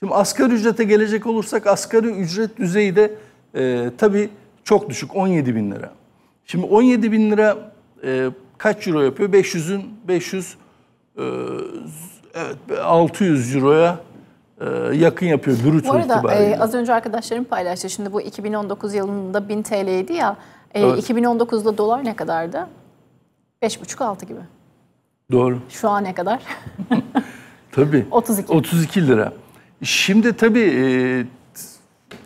Şimdi asgari ücrete gelecek olursak asgari ücret düzeyi de e, tabii çok düşük 17 bin lira. Şimdi 17 bin lira e, kaç euro yapıyor? 500'ün 500 e, evet 600 euroya e, yakın yapıyor brüt Bu arada e, itibariyle. E, az önce arkadaşlarım paylaştı. Şimdi bu 2019 yılında 1000 TL'ydi ya. E, evet. 2019'da dolar ne kadardı? 5,5-6 gibi. Doğru. Şu an ne kadar? Tabii. 32. 32 lira. Şimdi tabii e,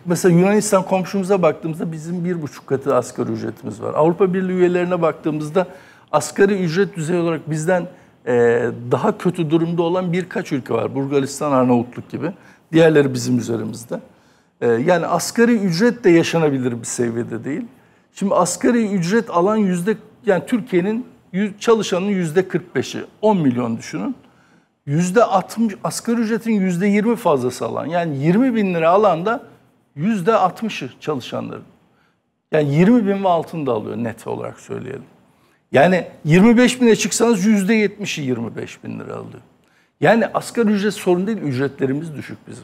mesela Yunanistan komşumuza baktığımızda bizim bir buçuk katı asgari ücretimiz var. Avrupa Birliği üyelerine baktığımızda asgari ücret düzeyi olarak bizden e, daha kötü durumda olan birkaç ülke var. Bulgaristan, Arnavutluk gibi. Diğerleri bizim üzerimizde. E, yani asgari ücret de yaşanabilir bir seviyede değil. Şimdi asgari ücret alan yüzde yani Türkiye'nin çalışanın yüzde 45'i 10 milyon düşünün yüzde 60 asgari ücretin yüzde 20 fazlası alan yani 20 bin lira alan da yüzde 60'ı çalışanların. Yani 20 bin ve altında alıyor net olarak söyleyelim. Yani 25 bine çıksanız yüzde 70'i 25 bin lira alıyor. Yani asgari ücret sorun değil ücretlerimiz düşük bizim.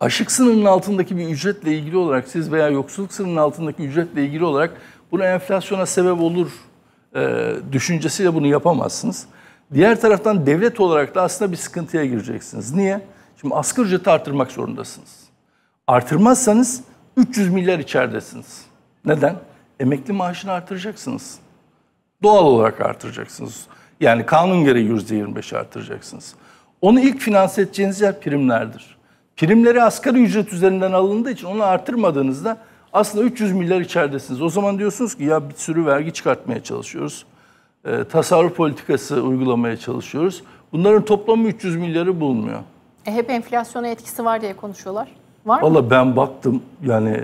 Aşık sınırının altındaki bir ücretle ilgili olarak siz veya yoksulluk sınırının altındaki ücretle ilgili olarak buna enflasyona sebep olur e, düşüncesiyle bunu yapamazsınız. Diğer taraftan devlet olarak da aslında bir sıkıntıya gireceksiniz. Niye? Şimdi asgari ücreti artırmak zorundasınız. Artırmazsanız 300 milyar içeridesiniz. Neden? Emekli maaşını artıracaksınız. Doğal olarak artıracaksınız. Yani kanun gereği %25 artıracaksınız. Onu ilk finanse edeceğiniz yer primlerdir. Primleri asgari ücret üzerinden alındığı için onu artırmadığınızda aslında 300 milyar içeridesiniz. O zaman diyorsunuz ki ya bir sürü vergi çıkartmaya çalışıyoruz e, tasarruf politikası uygulamaya çalışıyoruz. Bunların toplamı 300 milyarı bulmuyor. E hep enflasyona etkisi var diye konuşuyorlar. Var Vallahi mı? Valla ben baktım yani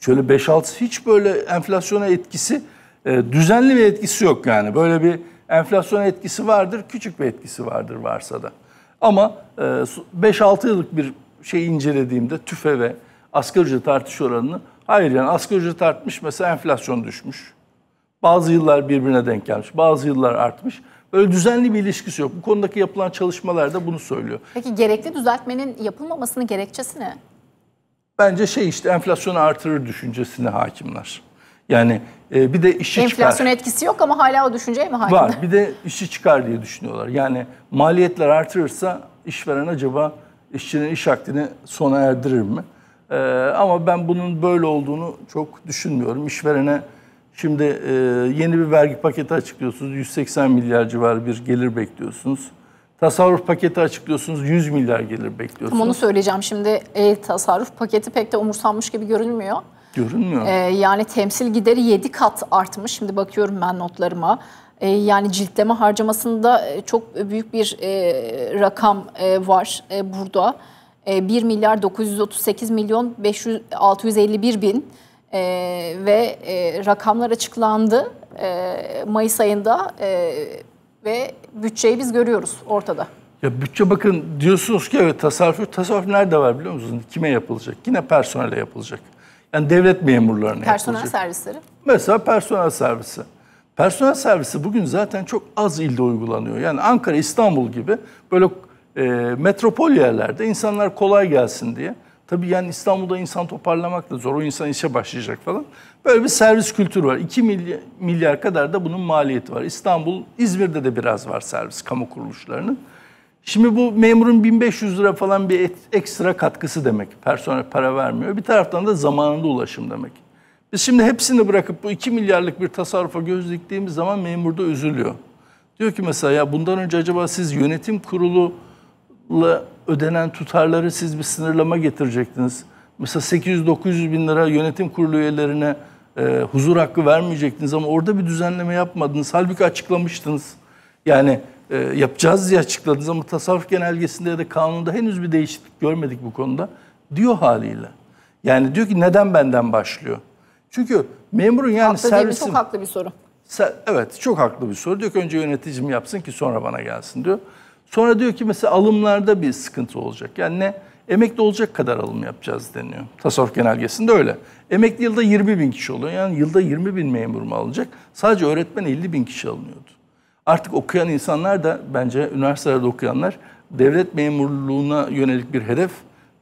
şöyle 5-6 hiç böyle enflasyona etkisi e, düzenli bir etkisi yok yani. Böyle bir enflasyona etkisi vardır, küçük bir etkisi vardır varsa da. Ama 5-6 e, yıllık bir şey incelediğimde tüfe ve asgari ücret artış oranını hayır yani asgari ücret artmış mesela enflasyon düşmüş. Bazı yıllar birbirine denk gelmiş, bazı yıllar artmış. Böyle düzenli bir ilişkisi yok. Bu konudaki yapılan çalışmalar da bunu söylüyor. Peki gerekli düzeltmenin yapılmamasının gerekçesi ne? Bence şey işte enflasyonu artırır düşüncesine hakimler. Yani e, bir de işi Enflasyon çıkar. Enflasyon etkisi yok ama hala o düşünceye mi hakim? Var. Bir de işi çıkar diye düşünüyorlar. Yani maliyetler artırırsa işveren acaba işçinin iş akdini sona erdirir mi? E, ama ben bunun böyle olduğunu çok düşünmüyorum. İşverene Şimdi e, yeni bir vergi paketi açıklıyorsunuz. 180 milyar civarı bir gelir bekliyorsunuz. Tasarruf paketi açıklıyorsunuz. 100 milyar gelir bekliyorsunuz. Tam onu söyleyeceğim. Şimdi e, tasarruf paketi pek de umursanmış gibi görünmüyor. Görünmüyor. E, yani temsil gideri 7 kat artmış. Şimdi bakıyorum ben notlarıma. E, yani ciltleme harcamasında e, çok büyük bir e, rakam e, var e, burada. E, 1 milyar 938 milyon 500, 651 bin e, ve e, rakamlar açıklandı e, Mayıs ayında e, ve bütçeyi biz görüyoruz ortada. Ya bütçe bakın diyorsunuz ki evet tasarruf, tasarruf nerede var biliyor musunuz? Kime yapılacak? Yine personele yapılacak. Yani devlet memurlarına personel yapılacak. Personel servisleri. Mesela personel servisi. Personel servisi bugün zaten çok az ilde uygulanıyor. Yani Ankara, İstanbul gibi böyle e, metropol yerlerde insanlar kolay gelsin diye Tabii yani İstanbul'da insan toparlamak da zor. O insan işe başlayacak falan. Böyle bir servis kültürü var. 2 milyar, milyar kadar da bunun maliyeti var. İstanbul, İzmir'de de biraz var servis kamu kuruluşlarının. Şimdi bu memurun 1500 lira falan bir et, ekstra katkısı demek. Personel para vermiyor. Bir taraftan da zamanında ulaşım demek. Biz şimdi hepsini bırakıp bu 2 milyarlık bir tasarrufa göz diktiğimiz zaman memur da üzülüyor. Diyor ki mesela ya bundan önce acaba siz yönetim kurulu ödenen tutarları siz bir sınırlama getirecektiniz. Mesela 800-900 bin lira yönetim kurulu üyelerine e, huzur hakkı vermeyecektiniz ama orada bir düzenleme yapmadınız. Halbuki açıklamıştınız. Yani e, yapacağız diye açıkladınız ama tasarruf genelgesinde ya da kanunda henüz bir değişiklik görmedik bu konuda diyor haliyle. Yani diyor ki neden benden başlıyor? Çünkü memurun yani haklı servisin... Çok haklı bir soru. Ser, evet çok haklı bir soru. Diyor ki önce yöneticim yapsın ki sonra bana gelsin diyor. Sonra diyor ki mesela alımlarda bir sıkıntı olacak. Yani ne? Emekli olacak kadar alım yapacağız deniyor. Tasarruf genelgesinde öyle. Emekli yılda 20 bin kişi oluyor. Yani yılda 20 bin memur mu alınacak? Sadece öğretmen 50 bin kişi alınıyordu. Artık okuyan insanlar da bence üniversitelerde okuyanlar devlet memurluğuna yönelik bir hedef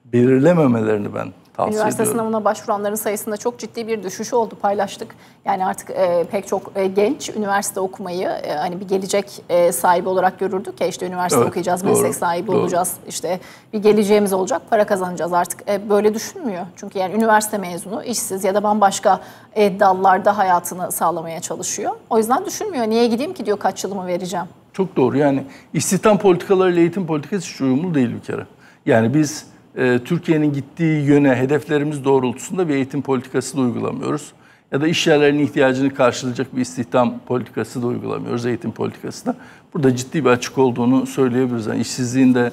belirlememelerini ben Tavsiye Üniversite ediyorum. sınavına başvuranların sayısında çok ciddi bir düşüş oldu paylaştık. Yani artık e, pek çok e, genç üniversite okumayı e, hani bir gelecek e, sahibi olarak görürdük ya işte üniversite evet, okuyacağız, doğru, meslek sahibi doğru. olacağız, işte bir geleceğimiz olacak, para kazanacağız artık. E, böyle düşünmüyor. Çünkü yani üniversite mezunu işsiz ya da bambaşka e, dallarda hayatını sağlamaya çalışıyor. O yüzden düşünmüyor. Niye gideyim ki diyor kaç yılımı vereceğim. Çok doğru yani istihdam politikalarıyla eğitim politikası hiç uyumlu değil bir kere. Yani biz e, Türkiye'nin gittiği yöne, hedeflerimiz doğrultusunda bir eğitim politikası da uygulamıyoruz. Ya da işyerlerinin ihtiyacını karşılayacak bir istihdam politikası da uygulamıyoruz, eğitim politikası da. Burada ciddi bir açık olduğunu söyleyebiliriz. Yani işsizliğin de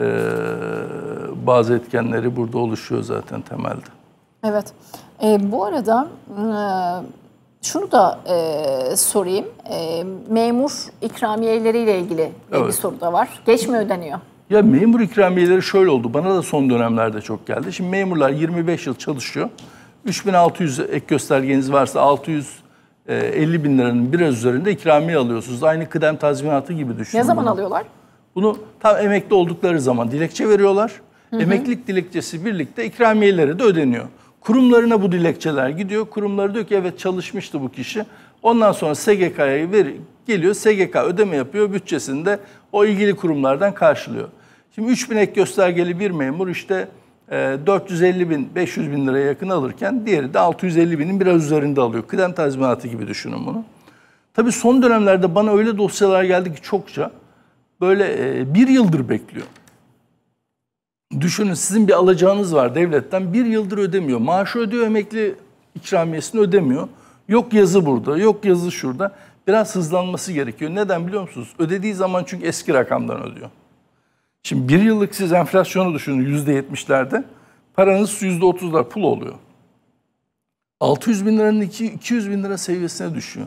e, bazı etkenleri burada oluşuyor zaten temelde. Evet. E, bu arada e, şunu da e, sorayım. E, memur ikramiyeleriyle ilgili evet. bir soru da var. Geç mi ödeniyor? Ya memur ikramiyeleri şöyle oldu. Bana da son dönemlerde çok geldi. Şimdi memurlar 25 yıl çalışıyor. 3600 ek göstergeniz varsa 600 50 e, bin liranın biraz üzerinde ikramiye alıyorsunuz. Aynı kıdem tazminatı gibi düşünün. Ne zaman bunu. alıyorlar? Bunu tam emekli oldukları zaman dilekçe veriyorlar. Hı hı. Emeklilik dilekçesi birlikte ikramiyeleri de ödeniyor. Kurumlarına bu dilekçeler gidiyor. Kurumları diyor ki evet çalışmıştı bu kişi. Ondan sonra SGK'ya geliyor. SGK ödeme yapıyor. Bütçesinde o ilgili kurumlardan karşılıyor. Şimdi 3 bin ek göstergeli bir memur işte 450 e, bin, 500 bin liraya yakın alırken diğeri de 650 binin biraz üzerinde alıyor. Kıdem tazminatı gibi düşünün bunu. Tabii son dönemlerde bana öyle dosyalar geldi ki çokça böyle e, bir yıldır bekliyor. Düşünün sizin bir alacağınız var devletten bir yıldır ödemiyor. Maaşı ödüyor emekli ikramiyesini ödemiyor. Yok yazı burada yok yazı şurada. Biraz hızlanması gerekiyor. Neden biliyor musunuz? Ödediği zaman çünkü eski rakamdan ödüyor. Şimdi bir yıllık siz enflasyonu düşünün yüzde yetmişlerde. Paranız yüzde otuzlar pul oluyor. 600 bin liranın 200 bin lira seviyesine düşüyor.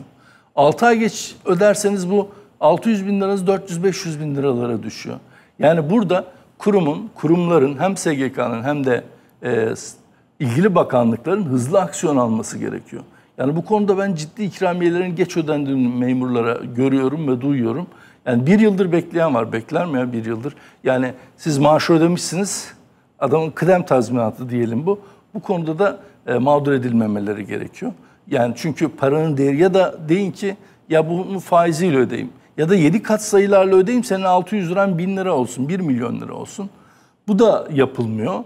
6 ay geç öderseniz bu 600 bin liranız 400-500 bin liralara düşüyor. Yani burada kurumun, kurumların hem SGK'nın hem de e, ilgili bakanlıkların hızlı aksiyon alması gerekiyor. Yani bu konuda ben ciddi ikramiyelerin geç ödendiğini memurlara görüyorum ve duyuyorum. Yani bir yıldır bekleyen var. Bekler mi ya bir yıldır? Yani siz maaş ödemişsiniz. Adamın kıdem tazminatı diyelim bu. Bu konuda da e, mağdur edilmemeleri gerekiyor. Yani çünkü paranın değeri ya da deyin ki ya bunu faiziyle ödeyim. Ya da 7 kat sayılarla ödeyim senin 600 liran 1000 lira olsun, 1 milyon lira olsun. Bu da yapılmıyor.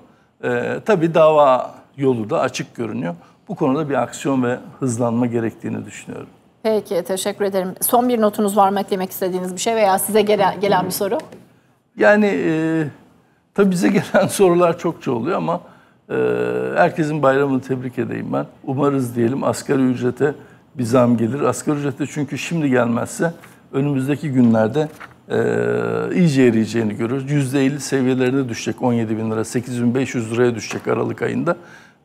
E, tabii dava yolu da açık görünüyor. Bu konuda bir aksiyon ve hızlanma gerektiğini düşünüyorum. Peki teşekkür ederim. Son bir notunuz var mı eklemek istediğiniz bir şey veya size gelen, gelen bir soru? Yani e, tabii bize gelen sorular çokça oluyor ama e, herkesin bayramını tebrik edeyim ben. Umarız diyelim asgari ücrete bir zam gelir. Asgari ücrete çünkü şimdi gelmezse önümüzdeki günlerde e, iyice eriyeceğini görürüz. %50 seviyelerine düşecek 17 bin lira, 8500 liraya düşecek Aralık ayında.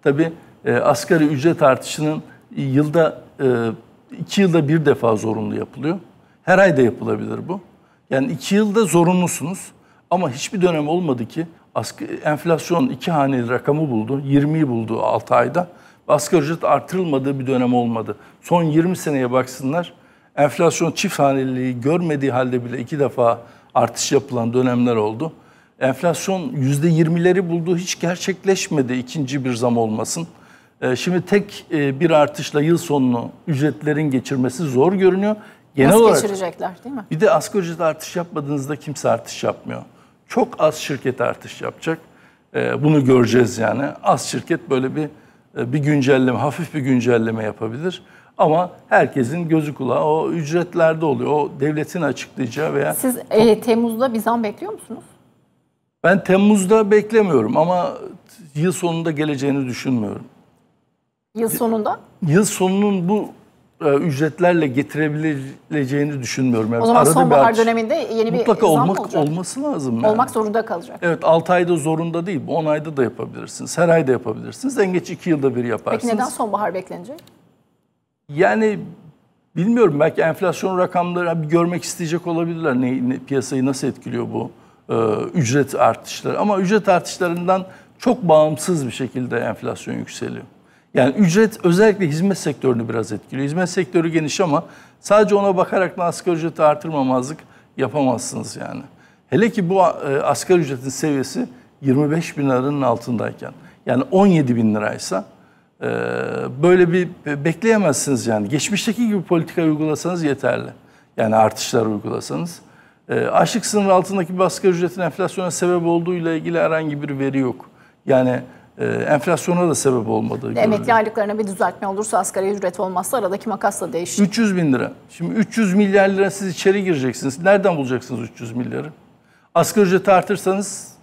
Tabii e, asgari ücret artışının yılda e, iki yılda bir defa zorunlu yapılıyor. Her ayda yapılabilir bu. Yani iki yılda zorunlusunuz ama hiçbir dönem olmadı ki enflasyon iki haneli rakamı buldu, 20'yi buldu 6 ayda. Asgari ücret artırılmadığı bir dönem olmadı. Son 20 seneye baksınlar enflasyon çift haneliliği görmediği halde bile iki defa artış yapılan dönemler oldu. Enflasyon %20'leri bulduğu hiç gerçekleşmedi ikinci bir zam olmasın. Ee, şimdi tek e, bir artışla yıl sonunu ücretlerin geçirmesi zor görünüyor. Genel Nasıl olarak, geçirecekler değil mi? Bir de asgari ücret artış yapmadığınızda kimse artış yapmıyor. Çok az şirket artış yapacak. Ee, bunu göreceğiz yani. Az şirket böyle bir e, bir güncelleme, hafif bir güncelleme yapabilir. Ama herkesin gözü kulağı o ücretlerde oluyor. O devletin açıklayacağı veya... Siz e, Temmuz'da bir zam bekliyor musunuz? Ben Temmuz'da beklemiyorum ama yıl sonunda geleceğini düşünmüyorum. Yıl sonunda? Yıl sonunun bu e, ücretlerle getirebileceğini düşünmüyorum. Yani o zaman sonbahar döneminde yeni bir mutlaka zam olmak, olacak. olması lazım. Yani. Olmak zorunda kalacak. Evet 6 ayda zorunda değil. 10 ayda da yapabilirsiniz. Her ayda yapabilirsiniz. En geç 2 yılda bir yaparsınız. Peki neden sonbahar beklenecek? Yani bilmiyorum belki enflasyon rakamları bir görmek isteyecek olabilirler. Ne, ne piyasayı nasıl etkiliyor bu e, ücret artışları. Ama ücret artışlarından çok bağımsız bir şekilde enflasyon yükseliyor. Yani ücret özellikle hizmet sektörünü biraz etkiliyor. Hizmet sektörü geniş ama sadece ona bakarak da asgari ücreti artırmamazlık yapamazsınız yani. Hele ki bu e, asgari ücretin seviyesi 25 bin liranın altındayken yani 17 bin liraysa e, böyle bir bekleyemezsiniz yani. Geçmişteki gibi politika uygulasanız yeterli. Yani artışlar uygulasanız. E, açlık sınır altındaki bir asgari ücretin enflasyona sebep olduğu ile ilgili herhangi bir veri yok. Yani ee, enflasyona da sebep olmadığı görülüyor. Emekli aylıklarına bir düzeltme olursa asgari ücret olmazsa aradaki makasla değişir. 300 bin lira. Şimdi 300 milyar lira siz içeri gireceksiniz. Nereden bulacaksınız 300 milyarı? Asgari ücreti artırsanız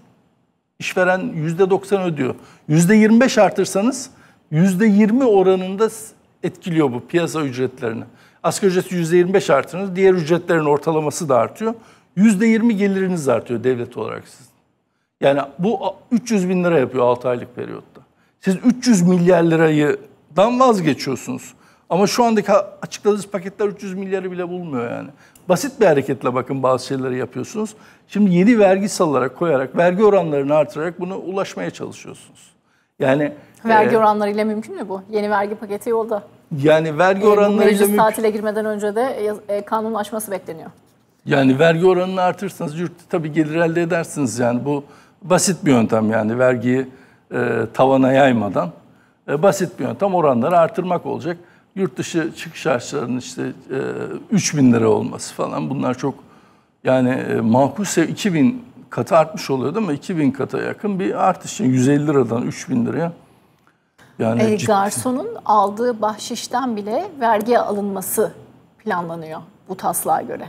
işveren %90 ödüyor. %25 artırsanız %20 oranında etkiliyor bu piyasa ücretlerini. Asgari ücreti %25 artırınız. Diğer ücretlerin ortalaması da artıyor. %20 geliriniz artıyor devlet olarak siz. Yani bu 300 bin lira yapıyor 6 aylık periyotta. Siz 300 milyar lirayı dan vazgeçiyorsunuz. Ama şu andaki açıkladığınız paketler 300 milyarı bile bulmuyor yani. Basit bir hareketle bakın bazı şeyleri yapıyorsunuz. Şimdi yeni vergi salılarak koyarak, vergi oranlarını artırarak buna ulaşmaya çalışıyorsunuz. Yani vergi e, oranlarıyla mümkün mü bu? Yeni vergi paketi yolda. Yani vergi e, oranlarıyla mümkün. tatile girmeden önce de e, kanunun bekleniyor. Yani vergi oranını artırırsanız yurt tabii gelir elde edersiniz yani bu Basit bir yöntem yani vergiyi e, tavana yaymadan e, basit bir yöntem oranları artırmak olacak. Yurt dışı çıkış harçlarının işte e, 3 bin lira olması falan bunlar çok yani e, makulse 2 bin katı artmış oluyor değil mi? 2 bin kata yakın bir artış. için 150 liradan 3 bin liraya. Yani e, garsonun aldığı bahşişten bile vergi alınması planlanıyor bu taslağa göre.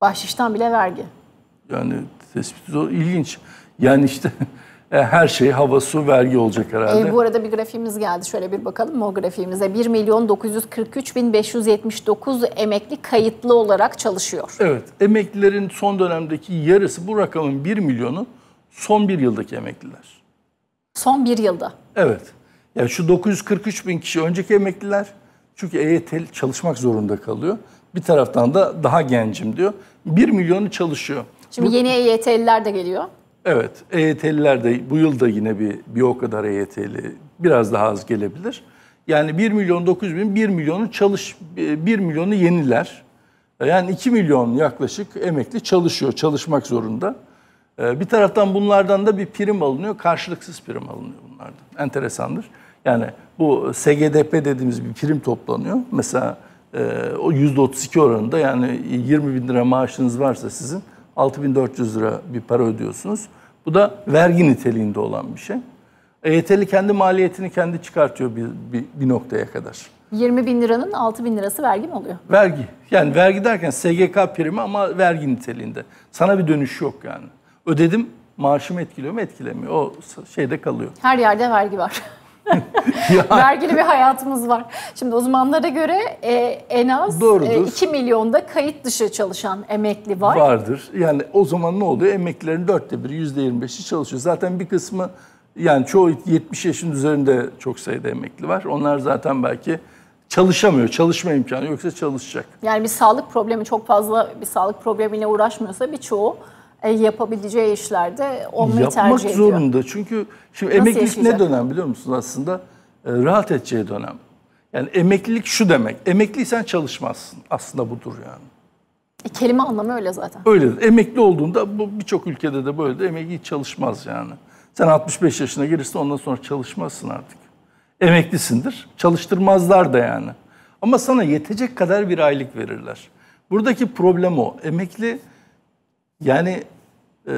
Bahşişten bile vergi. Yani Tespiti zor. İlginç. Yani işte e, her şey hava, su, vergi olacak herhalde. E, bu arada bir grafiğimiz geldi. Şöyle bir bakalım mı o grafiğimize? 1 milyon 943 bin 579 emekli kayıtlı olarak çalışıyor. Evet. Emeklilerin son dönemdeki yarısı bu rakamın 1 milyonu son bir yıldaki emekliler. Son bir yılda? Evet. Yani şu 943 bin kişi önceki emekliler çünkü EYT çalışmak zorunda kalıyor. Bir taraftan da daha gencim diyor. 1 milyonu çalışıyor. Şimdi bu, yeni EYT'liler de geliyor. Evet, EYT'liler de bu yıl da yine bir, bir o kadar EYT'li biraz daha az gelebilir. Yani 1 milyon 9 bin, 1 milyonu çalış, 1 milyonu yeniler. Yani 2 milyon yaklaşık emekli çalışıyor, çalışmak zorunda. Ee, bir taraftan bunlardan da bir prim alınıyor, karşılıksız prim alınıyor bunlardan. Enteresandır. Yani bu SGDP dediğimiz bir prim toplanıyor. Mesela e, o %32 oranında yani 20 bin lira maaşınız varsa sizin 6400 lira bir para ödüyorsunuz. Bu da vergi niteliğinde olan bir şey. EYT'li kendi maliyetini kendi çıkartıyor bir, bir, bir noktaya kadar. 20 bin liranın 6 bin lirası vergi mi oluyor? Vergi. Yani vergi derken SGK primi ama vergi niteliğinde. Sana bir dönüş yok yani. Ödedim maaşımı etkiliyor mu etkilemiyor. O şeyde kalıyor. Her yerde vergi var. Vergili bir hayatımız var. Şimdi uzmanlara göre e, en az e, Doğrudur. e, 2 milyonda kayıt dışı çalışan emekli var. Vardır. Yani o zaman ne oluyor? Emeklilerin dörtte biri, yüzde yirmi beşi çalışıyor. Zaten bir kısmı yani çoğu 70 yaşın üzerinde çok sayıda emekli var. Onlar zaten belki çalışamıyor, çalışma imkanı yoksa çalışacak. Yani bir sağlık problemi çok fazla bir sağlık problemiyle uğraşmıyorsa birçoğu e, yapabileceği işlerde olmayı Yapmak tercih ediyor. Yapmak zorunda. Çünkü şimdi emeklilik ne dönem biliyor musunuz aslında? E, rahat edeceği dönem. Yani emeklilik şu demek. Emekliysen çalışmazsın. Aslında budur yani. E, kelime anlamı öyle zaten. Öyle. Emekli olduğunda bu birçok ülkede de böyle emekli çalışmaz yani. Sen 65 yaşına gelirsin ondan sonra çalışmazsın artık. Emeklisindir. Çalıştırmazlar da yani. Ama sana yetecek kadar bir aylık verirler. Buradaki problem o. Emekli yani e,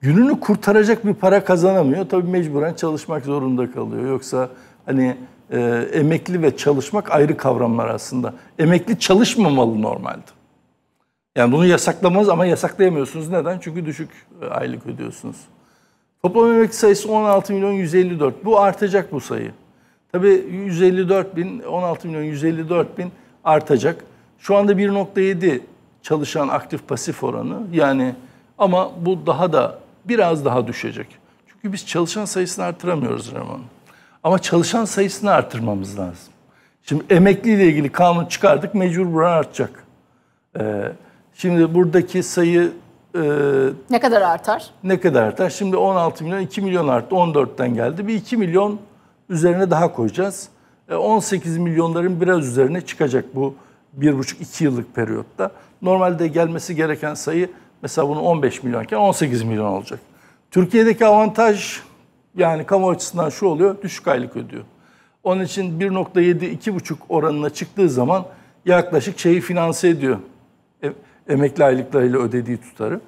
gününü kurtaracak bir para kazanamıyor. Tabii mecburen çalışmak zorunda kalıyor. Yoksa hani e, emekli ve çalışmak ayrı kavramlar aslında. Emekli çalışmamalı normalde. Yani bunu yasaklamaz ama yasaklayamıyorsunuz. Neden? Çünkü düşük e, aylık ödüyorsunuz. Toplam emekli sayısı 16 milyon 154. Bu artacak bu sayı. Tabii 154 bin, 16 milyon 154 bin artacak. Şu anda 1.7 çalışan aktif pasif oranı yani ama bu daha da biraz daha düşecek. Çünkü biz çalışan sayısını artıramıyoruz Reman. Ama çalışan sayısını artırmamız lazım. Şimdi emekliyle ilgili kanun çıkardık mecbur buran artacak. Ee, şimdi buradaki sayı e, ne kadar artar? Ne kadar artar? Şimdi 16 milyon 2 milyon arttı 14'ten geldi. Bir 2 milyon üzerine daha koyacağız. E, 18 milyonların biraz üzerine çıkacak bu bir buçuk iki yıllık periyotta. Normalde gelmesi gereken sayı mesela bunu 15 milyonken 18 milyon olacak. Türkiye'deki avantaj yani kamu açısından şu oluyor, düşük aylık ödüyor. Onun için 1.7-2.5 oranına çıktığı zaman yaklaşık şeyi finanse ediyor. E, emekli aylıklarıyla ödediği tutarı.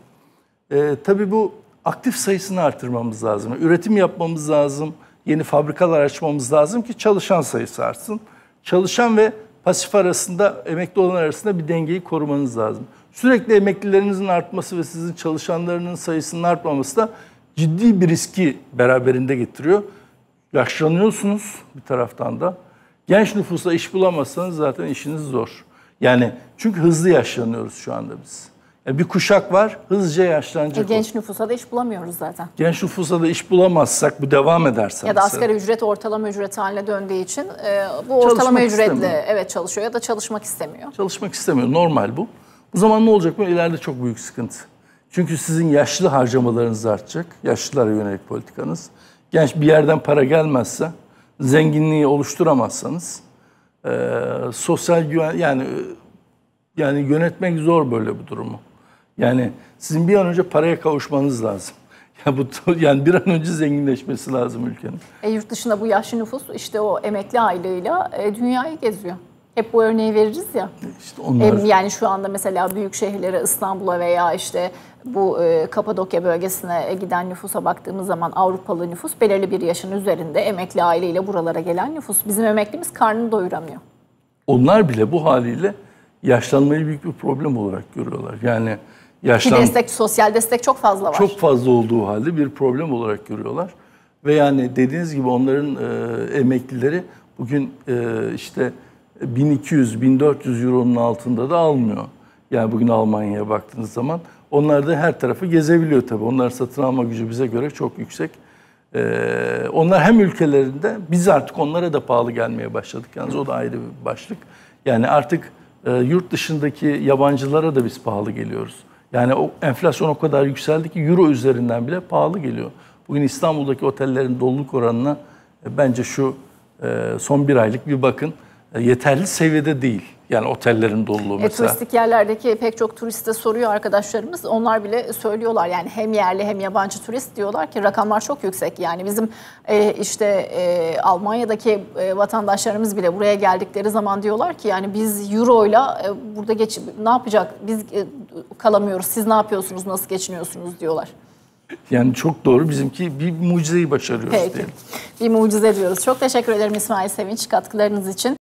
E, tabii bu aktif sayısını artırmamız lazım. Üretim yapmamız lazım. Yeni fabrikalar açmamız lazım ki çalışan sayısı artsın. Çalışan ve pasif arasında, emekli olan arasında bir dengeyi korumanız lazım. Sürekli emeklilerinizin artması ve sizin çalışanlarının sayısının artmaması da ciddi bir riski beraberinde getiriyor. Yaşlanıyorsunuz bir taraftan da. Genç nüfusa iş bulamazsanız zaten işiniz zor. Yani çünkü hızlı yaşlanıyoruz şu anda biz. E, bir kuşak var hızlıca yaşlanacak. E, genç nüfusa da iş bulamıyoruz zaten. Genç nüfusa da iş bulamazsak bu devam ederse. Ya da asgari ücret ortalama ücret haline döndüğü için e, bu ortalama çalışmak ücretle istemiyor. evet çalışıyor ya da çalışmak istemiyor. Çalışmak istemiyor normal bu. Bu zaman ne olacak mı? İleride çok büyük sıkıntı. Çünkü sizin yaşlı harcamalarınız artacak. Yaşlılara yönelik politikanız. Genç bir yerden para gelmezse, zenginliği oluşturamazsanız e, sosyal güven yani yani yönetmek zor böyle bu durumu. Yani sizin bir an önce paraya kavuşmanız lazım. Ya bu yani bir an önce zenginleşmesi lazım ülkenin. E, yurt dışında bu yaşlı nüfus işte o emekli aileyle dünyayı geziyor. Hep bu örneği veririz ya. İşte onlar... E, yani şu anda mesela büyük şehirlere İstanbul'a veya işte bu e, Kapadokya bölgesine giden nüfusa baktığımız zaman Avrupalı nüfus belirli bir yaşın üzerinde emekli aileyle buralara gelen nüfus. Bizim emeklimiz karnını doyuramıyor. Onlar bile bu haliyle yaşlanmayı büyük bir problem olarak görüyorlar. Yani Yaşlan... Ki destek, sosyal destek çok fazla var. Çok fazla olduğu halde bir problem olarak görüyorlar. Ve yani dediğiniz gibi onların e, emeklileri bugün e, işte 1200-1400 euronun altında da almıyor. Yani bugün Almanya'ya baktığınız zaman onlar da her tarafı gezebiliyor tabii. Onlar satın alma gücü bize göre çok yüksek. Ee, onlar hem ülkelerinde biz artık onlara da pahalı gelmeye başladık. Yalnız o da ayrı bir başlık. Yani artık e, yurt dışındaki yabancılara da biz pahalı geliyoruz. Yani o enflasyon o kadar yükseldi ki euro üzerinden bile pahalı geliyor. Bugün İstanbul'daki otellerin doluluk oranına e, bence şu e, son bir aylık bir bakın. E, yeterli seviyede değil. Yani otellerin doluluğu e, mesela. E, turistik yerlerdeki pek çok turiste soruyor arkadaşlarımız. Onlar bile söylüyorlar yani hem yerli hem yabancı turist diyorlar ki rakamlar çok yüksek. Yani bizim e, işte e, Almanya'daki e, vatandaşlarımız bile buraya geldikleri zaman diyorlar ki yani biz euro ile e, burada geçip ne yapacak? Biz e, kalamıyoruz. Siz ne yapıyorsunuz? Nasıl geçiniyorsunuz diyorlar. Yani çok doğru. Bizimki bir mucizeyi başarıyoruz Peki. diyelim. Bir mucize diyoruz. Çok teşekkür ederim İsmail Sevinç katkılarınız için.